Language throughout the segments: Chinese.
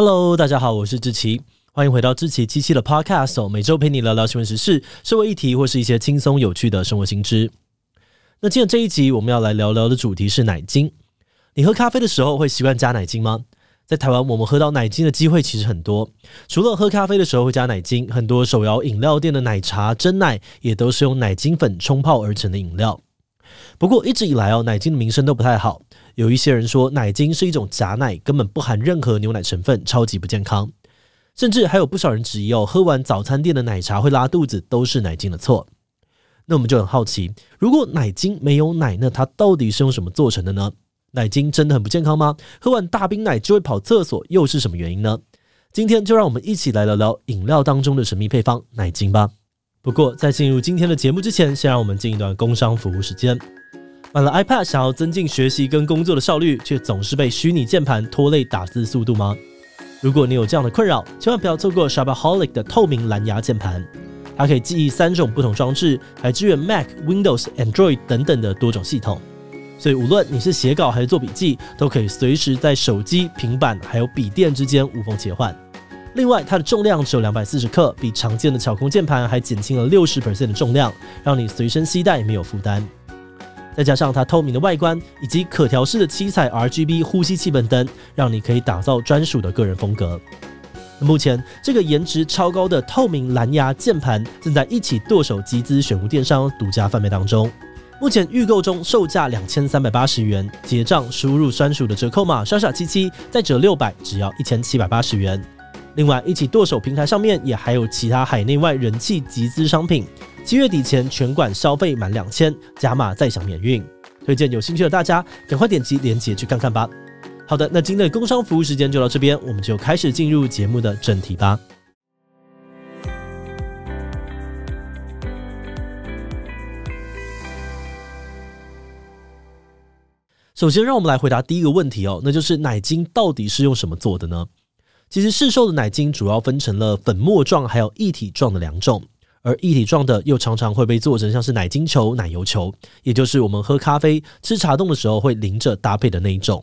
Hello，大家好，我是志奇，欢迎回到志奇机器的 Podcast，每周陪你聊聊新闻时事、社会议题或是一些轻松有趣的生活新知。那今天这一集我们要来聊聊的主题是奶精。你喝咖啡的时候会习惯加奶精吗？在台湾，我们喝到奶精的机会其实很多，除了喝咖啡的时候会加奶精，很多手摇饮料店的奶茶、真奶也都是用奶精粉冲泡而成的饮料。不过一直以来哦，奶精的名声都不太好。有一些人说奶精是一种假奶，根本不含任何牛奶成分，超级不健康。甚至还有不少人质疑哦，喝完早餐店的奶茶会拉肚子，都是奶精的错。那我们就很好奇，如果奶精没有奶，那它到底是用什么做成的呢？奶精真的很不健康吗？喝完大冰奶就会跑厕所，又是什么原因呢？今天就让我们一起来聊聊饮料当中的神秘配方——奶精吧。不过在进入今天的节目之前，先让我们进一段工商服务时间。买了 iPad，想要增进学习跟工作的效率，却总是被虚拟键盘拖累打字速度吗？如果你有这样的困扰，千万不要错过 Shabaholic 的透明蓝牙键盘。它可以记忆三种不同装置，还支援 Mac、Windows、Android 等等的多种系统。所以无论你是写稿还是做笔记，都可以随时在手机、平板还有笔电之间无缝切换。另外，它的重量只有两百四十克，比常见的巧控键盘还减轻了六十的重量，让你随身携带没有负担。再加上它透明的外观以及可调式的七彩 RGB 呼吸气本灯，让你可以打造专属的个人风格。目前这个颜值超高的透明蓝牙键盘正在一起剁手集资选物电商独家贩卖当中。目前预购中售价两千三百八十元，结账输入专属的折扣码“傻傻七七”，再折六百，只要一千七百八十元。另外，一起剁手平台上面也还有其他海内外人气集资商品。七月底前，全馆消费满两千，加码再享免运。推荐有兴趣的大家赶快点击链接去看看吧。好的，那今天的工商服务时间就到这边，我们就开始进入节目的正题吧。首先，让我们来回答第一个问题哦，那就是奶精到底是用什么做的呢？其实市售的奶精主要分成了粉末状还有液体状的两种。而液体状的又常常会被做成像是奶精球、奶油球，也就是我们喝咖啡、吃茶冻的时候会淋着搭配的那一种。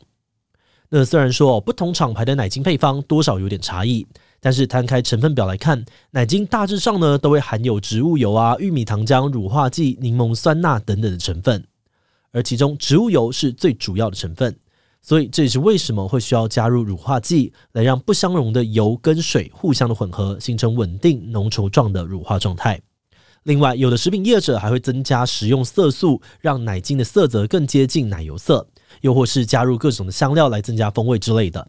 那虽然说不同厂牌的奶精配方多少有点差异，但是摊开成分表来看，奶精大致上呢都会含有植物油啊、玉米糖浆、乳化剂、柠檬酸钠等等的成分，而其中植物油是最主要的成分。所以这也是为什么会需要加入乳化剂，来让不相容的油跟水互相的混合，形成稳定浓稠状的乳化状态。另外，有的食品业者还会增加食用色素，让奶精的色泽更接近奶油色，又或是加入各种的香料来增加风味之类的。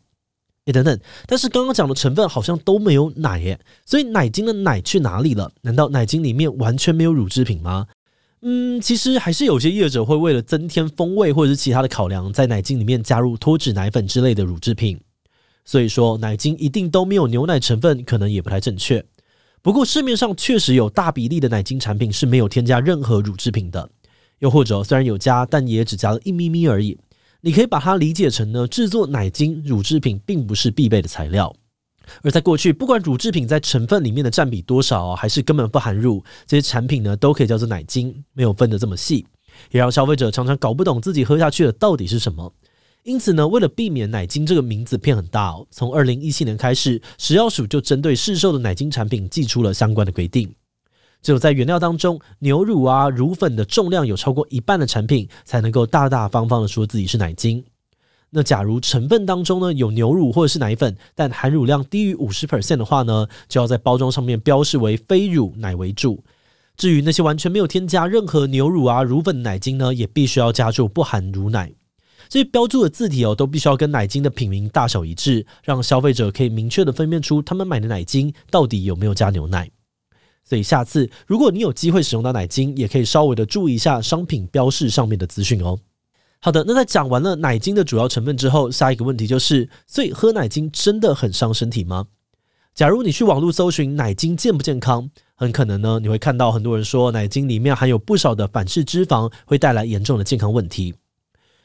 哎，等等，但是刚刚讲的成分好像都没有奶耶，所以奶精的奶去哪里了？难道奶精里面完全没有乳制品吗？嗯，其实还是有些业者会为了增添风味或者是其他的考量，在奶精里面加入脱脂奶粉之类的乳制品。所以说，奶精一定都没有牛奶成分，可能也不太正确。不过市面上确实有大比例的奶精产品是没有添加任何乳制品的，又或者虽然有加，但也只加了一咪咪而已。你可以把它理解成呢，制作奶精乳制品并不是必备的材料。而在过去，不管乳制品在成分里面的占比多少，还是根本不含乳，这些产品呢，都可以叫做奶精，没有分得这么细，也让消费者常常搞不懂自己喝下去的到底是什么。因此呢，为了避免奶精这个名字骗很大哦，从二零一七年开始，食药署就针对市售的奶精产品，寄出了相关的规定，只有在原料当中，牛乳啊、乳粉的重量有超过一半的产品，才能够大大方方的说自己是奶精。那假如成分当中呢有牛乳或者是奶粉，但含乳量低于五十 percent 的话呢，就要在包装上面标示为非乳奶为主。至于那些完全没有添加任何牛乳啊、乳粉、奶精呢，也必须要加注不含乳奶。这些标注的字体哦，都必须要跟奶精的品名大小一致，让消费者可以明确的分辨出他们买的奶精到底有没有加牛奶。所以下次如果你有机会使用到奶精，也可以稍微的注意一下商品标示上面的资讯哦。好的，那在讲完了奶精的主要成分之后，下一个问题就是：所以喝奶精真的很伤身体吗？假如你去网络搜寻奶精健不健康，很可能呢，你会看到很多人说奶精里面含有不少的反式脂肪，会带来严重的健康问题。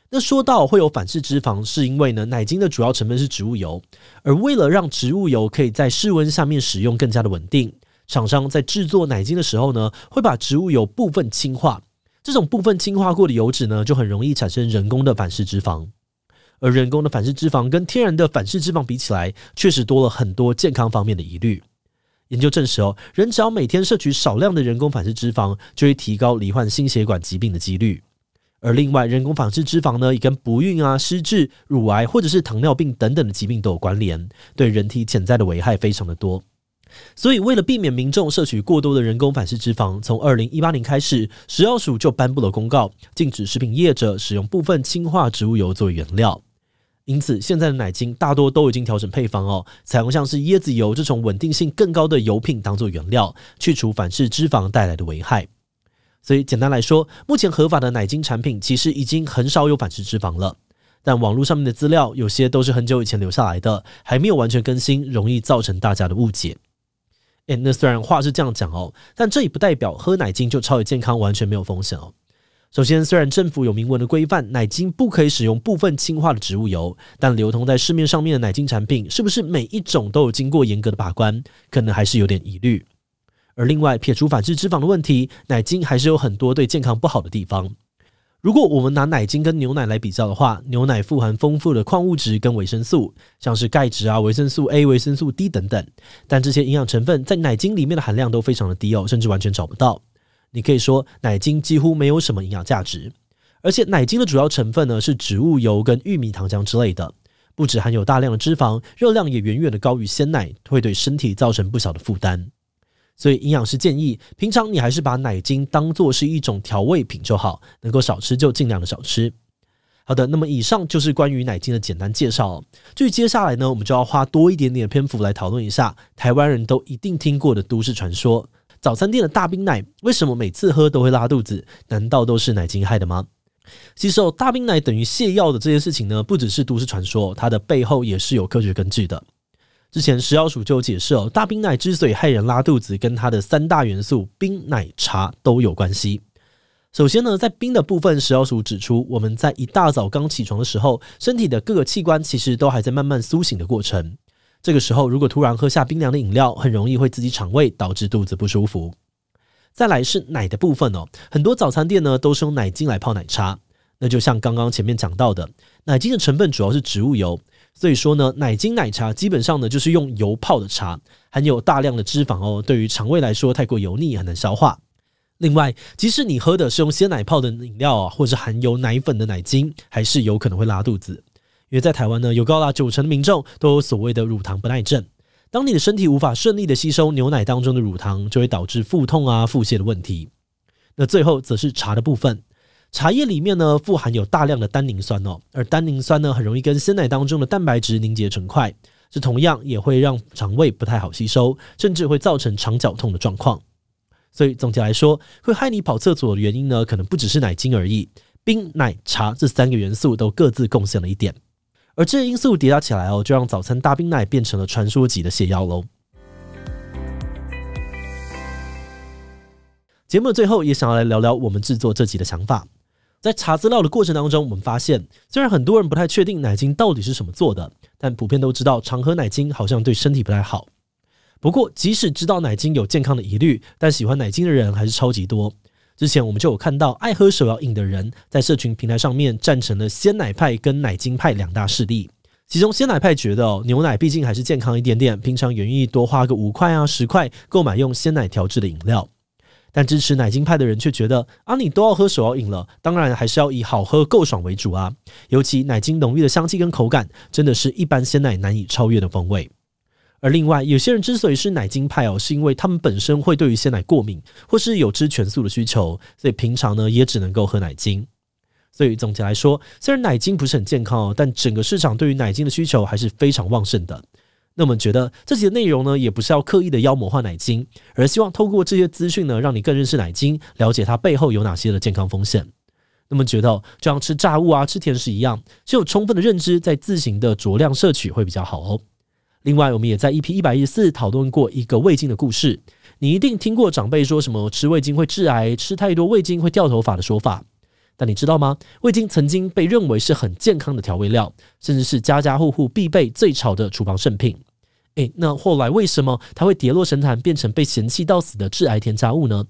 那说到会有反式脂肪，是因为呢，奶精的主要成分是植物油，而为了让植物油可以在室温下面使用更加的稳定，厂商在制作奶精的时候呢，会把植物油部分氢化。这种部分氢化过的油脂呢，就很容易产生人工的反式脂肪，而人工的反式脂肪跟天然的反式脂肪比起来，确实多了很多健康方面的疑虑。研究证实哦，人只要每天摄取少量的人工反式脂肪，就会提高罹患心血管疾病的几率。而另外，人工反式脂肪呢，也跟不孕啊、失智、乳癌或者是糖尿病等等的疾病都有关联，对人体潜在的危害非常的多。所以，为了避免民众摄取过多的人工反式脂肪，从二零一八年开始，食药署就颁布了公告，禁止食品业者使用部分氢化植物油作为原料。因此，现在的奶精大多都已经调整配方哦，采用像是椰子油这种稳定性更高的油品当做原料，去除反式脂肪带来的危害。所以，简单来说，目前合法的奶精产品其实已经很少有反式脂肪了。但网络上面的资料有些都是很久以前留下来的，还没有完全更新，容易造成大家的误解。哎，那虽然话是这样讲哦，但这也不代表喝奶精就超级健康，完全没有风险哦。首先，虽然政府有明文的规范，奶精不可以使用部分氢化的植物油，但流通在市面上面的奶精产品，是不是每一种都有经过严格的把关，可能还是有点疑虑。而另外，撇除反式脂肪的问题，奶精还是有很多对健康不好的地方。如果我们拿奶精跟牛奶来比较的话，牛奶富含丰富的矿物质跟维生素，像是钙质啊、维生素 A、维生素 D 等等。但这些营养成分在奶精里面的含量都非常的低哦，甚至完全找不到。你可以说奶精几乎没有什么营养价值。而且奶精的主要成分呢是植物油跟玉米糖浆之类的，不止含有大量的脂肪，热量也远远的高于鲜奶，会对身体造成不小的负担。所以营养师建议，平常你还是把奶精当做是一种调味品就好，能够少吃就尽量的少吃。好的，那么以上就是关于奶精的简单介绍。至于接下来呢，我们就要花多一点点篇幅来讨论一下台湾人都一定听过的都市传说：早餐店的大冰奶为什么每次喝都会拉肚子？难道都是奶精害的吗？其实，大冰奶等于泻药的这件事情呢，不只是都市传说，它的背后也是有科学根据的。之前石药鼠就解释哦，大冰奶之所以害人拉肚子，跟它的三大元素冰、奶茶都有关系。首先呢，在冰的部分，石药鼠指出，我们在一大早刚起床的时候，身体的各个器官其实都还在慢慢苏醒的过程。这个时候，如果突然喝下冰凉的饮料，很容易会刺激肠胃，导致肚子不舒服。再来是奶的部分哦，很多早餐店呢都是用奶精来泡奶茶。那就像刚刚前面讲到的，奶精的成分主要是植物油。所以说呢，奶精奶茶基本上呢就是用油泡的茶，含有大量的脂肪哦，对于肠胃来说太过油腻很难消化。另外，即使你喝的是用鲜奶泡的饮料啊，或者是含有奶粉的奶精，还是有可能会拉肚子。因为在台湾呢，有高达九成的民众都有所谓的乳糖不耐症，当你的身体无法顺利的吸收牛奶当中的乳糖，就会导致腹痛啊、腹泻的问题。那最后则是茶的部分。茶叶里面呢，富含有大量的单宁酸哦，而单宁酸呢，很容易跟鲜奶当中的蛋白质凝结成块，这同样也会让肠胃不太好吸收，甚至会造成肠绞痛的状况。所以总体来说，会害你跑厕所的原因呢，可能不只是奶精而已，冰奶茶这三个元素都各自贡献了一点，而这些因素叠加起来哦，就让早餐大冰奶变成了传说级的泻药喽。节目的最后，也想要来聊聊我们制作这集的想法。在查资料的过程当中，我们发现，虽然很多人不太确定奶精到底是什么做的，但普遍都知道常喝奶精好像对身体不太好。不过，即使知道奶精有健康的疑虑，但喜欢奶精的人还是超级多。之前我们就有看到，爱喝手摇饮的人在社群平台上面站成了鲜奶派跟奶精派两大势力。其中鲜奶派觉得，牛奶毕竟还是健康一点点，平常愿意多花个五块啊十块购买用鲜奶调制的饮料。但支持奶精派的人却觉得啊，你都要喝手摇饮了，当然还是要以好喝够爽为主啊。尤其奶精浓郁的香气跟口感，真的是一般鲜奶难以超越的风味。而另外，有些人之所以是奶精派哦，是因为他们本身会对于鲜奶过敏，或是有吃全素的需求，所以平常呢也只能够喝奶精。所以总结来说，虽然奶精不是很健康哦，但整个市场对于奶精的需求还是非常旺盛的。那么觉得这己的内容呢，也不是要刻意的妖魔化奶精，而希望透过这些资讯呢，让你更认识奶精，了解它背后有哪些的健康风险。那么觉得就像吃炸物啊、吃甜食一样，只有充分的认知，在自行的酌量摄取会比较好哦。另外，我们也在 EP 一百一十四讨论过一个味精的故事。你一定听过长辈说什么吃味精会致癌、吃太多味精会掉头发的说法，但你知道吗？味精曾经被认为是很健康的调味料，甚至是家家户户必备最潮的厨房圣品。哎，那后来为什么它会跌落神坛，变成被嫌弃到死的致癌添加物呢？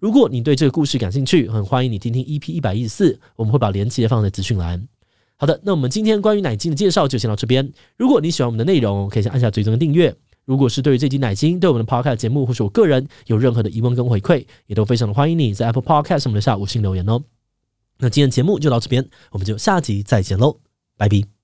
如果你对这个故事感兴趣，很欢迎你听听 EP 一百一十四，我们会把链接放在资讯栏。好的，那我们今天关于奶精的介绍就先到这边。如果你喜欢我们的内容，可以先按下最中的订阅。如果是对于这集奶精、对我们的 Podcast 节目，或是我个人有任何的疑问跟回馈，也都非常的欢迎你在 Apple Podcast 上面留下五星留言哦。那今天的节目就到这边，我们就下集再见喽，拜拜。